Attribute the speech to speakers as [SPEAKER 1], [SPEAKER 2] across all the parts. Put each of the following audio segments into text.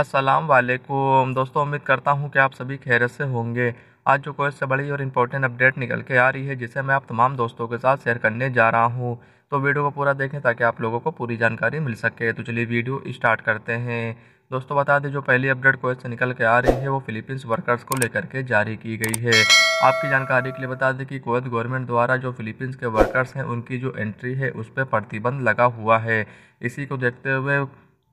[SPEAKER 1] अस्सलाम वालेकुम दोस्तों उम्मीद करता हूँ कि आप सभी खैरत से होंगे आज जो कोई से बड़ी और इम्पोर्टेंट अपडेट निकल के आ रही है जिसे मैं आप तमाम दोस्तों के साथ शेयर करने जा रहा हूँ तो वीडियो को पूरा देखें ताकि आप लोगों को पूरी जानकारी मिल सके तो चलिए वीडियो स्टार्ट करते हैं दोस्तों बता दें जो पहली अपडेट कोई से निकल के आ रही है वो फिलीपींस वर्कर्स को लेकर के जारी की गई है आपकी जानकारी के लिए बता दें कि कोवैत गवर्नमेंट द्वारा जो फिलीपींस के वर्कर्स हैं उनकी जो एंट्री है उस पर प्रतिबंध लगा हुआ है इसी को देखते हुए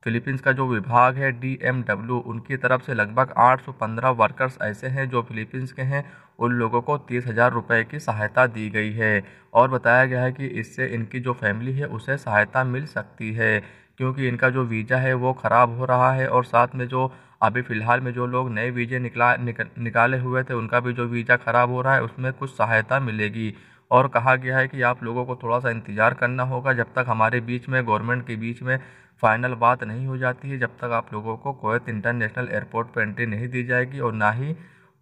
[SPEAKER 1] फिलीपींस का जो विभाग है डीएमडब्ल्यू उनकी तरफ से लगभग 815 वर्कर्स ऐसे हैं जो फिलीपींस के हैं उन लोगों को तीस हज़ार रुपये की सहायता दी गई है और बताया गया है कि इससे इनकी जो फैमिली है उसे सहायता मिल सकती है क्योंकि इनका जो वीज़ा है वो ख़राब हो रहा है और साथ में जो अभी फ़िलहाल में जो लोग नए वीज़े निकला निक, निकाले हुए थे उनका भी जो वीज़ा ख़राब हो रहा है उसमें कुछ सहायता मिलेगी और कहा गया है कि आप लोगों को थोड़ा सा इंतज़ार करना होगा जब तक हमारे बीच में गवर्नमेंट के बीच में फ़ाइनल बात नहीं हो जाती है जब तक आप लोगों को कोयत इंटरनेशनल एयरपोर्ट पर एंट्री नहीं दी जाएगी और ना ही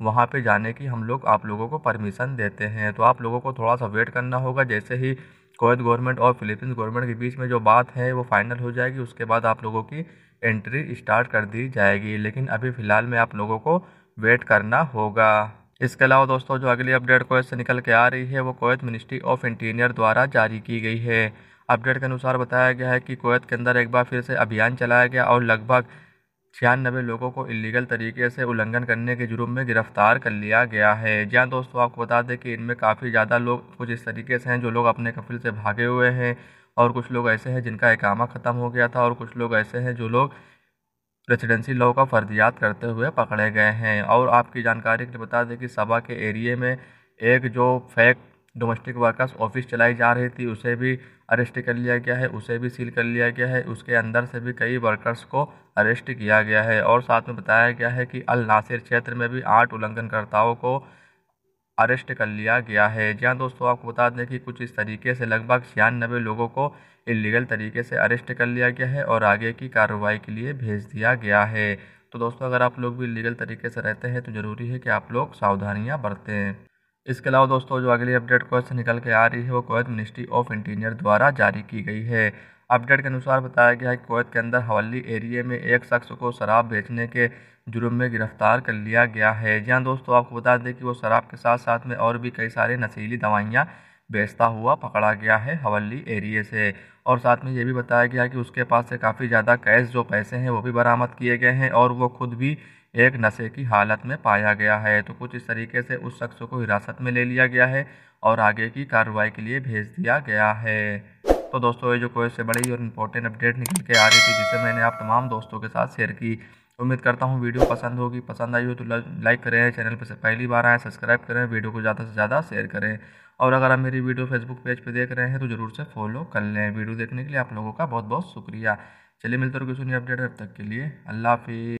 [SPEAKER 1] वहाँ पे जाने की हम लोग आप लोगों को परमिशन देते हैं तो आप लोगों को थोड़ा सा वेट करना होगा जैसे ही कोयत गवर्नमेंट और फिलीपींस गवर्नमेंट के बीच में जो बात है वो फाइनल हो जाएगी उसके बाद आप लोगों की एंट्री स्टार्ट कर दी जाएगी लेकिन अभी फ़िलहाल में आप लोगों को वेट करना होगा इसके अलावा दोस्तों जो अगली अपडेट कोयत से निकल के आ रही है वो कोयत मिनिस्ट्री ऑफ इंटीरियर द्वारा जारी की गई है अपडेट के अनुसार बताया गया है कि कोयत के अंदर एक बार फिर से अभियान चलाया गया और लगभग छियानबे लोगों को इलीगल तरीके से उल्लंघन करने के जुर्म में गिरफ्तार कर लिया गया है जी हाँ दोस्तों आपको बता दें कि इनमें काफ़ी ज़्यादा लोग कुछ इस तरीके से हैं जो लोग अपने कफिल से भागे हुए हैं और कुछ लोग ऐसे हैं जिनका एकामा ख़त्म हो गया था और कुछ लोग ऐसे हैं जो लोग रेसिडेंसी लॉ का फर्जियात करते हुए पकड़े गए हैं और आपकी जानकारी के लिए बता दें कि सभा के एरिए में एक जो फैक्ट डोमेस्टिक वर्कर्स ऑफिस चलाई जा रही थी उसे भी अरेस्ट कर लिया गया है उसे भी सील कर लिया गया है उसके अंदर से भी कई वर्कर्स को अरेस्ट किया गया है और साथ में बताया गया है कि अल नासिर क्षेत्र में भी आठ उल्लंघनकर्ताओं को अरेस्ट कर लिया गया है जहाँ दोस्तों आपको बता दें कि कुछ इस तरीके से लगभग छियानबे लोगों को इलीगल तरीके से अरेस्ट कर लिया गया है और आगे की कार्रवाई के लिए भेज दिया गया है तो दोस्तों अगर आप लोग भी लीगल तरीके से रहते हैं तो ज़रूरी है कि आप लोग सावधानियाँ बरतें इसके अलावा दोस्तों जो अगली अपडेट क्वेश्चन निकल के आ रही है वो क्वेश्चन मिनिस्ट्री ऑफ इंटीरियर द्वारा जारी की गई है अपडेट के अनुसार बताया गया है कि कोवैत के अंदर हवाली एरिए में एक शख्स को शराब बेचने के जुर्म में गिरफ्तार कर लिया गया है जी हाँ दोस्तों आपको बता दें कि वो शराब के साथ साथ में और भी कई सारे नशीली दवाइयाँ बेचता हुआ पकड़ा गया है हवली एरिए से और साथ में ये भी बताया गया कि उसके पास से काफ़ी ज़्यादा कैश जो पैसे हैं वो भी बरामद किए गए हैं और वो खुद भी एक नशे की हालत में पाया गया है तो कुछ इस तरीके से उस शख्स को हिरासत में ले लिया गया है और आगे की कार्रवाई के लिए भेज दिया गया है तो दोस्तों ये जो कोई से बड़ी और इम्पोर्टेंट अपडेट निकल के आ रही थी जिसे मैंने आप तमाम दोस्तों के साथ शेयर की उम्मीद करता हूँ वीडियो पसंद होगी पसंद आई हो तो लाइक करें चैनल पर से पहली बार आएँ सब्सक्राइब करें वीडियो को ज़्यादा से ज़्यादा शेयर करें और अगर आप मेरी वीडियो फेसबुक पेज पर देख रहे हैं तो ज़रूर से फॉलो कर लें वीडियो देखने के लिए आप लोगों का बहुत बहुत शुक्रिया चलिए मिलते रहो किसी अपडेट तब तक के लिए अल्लाह हाफि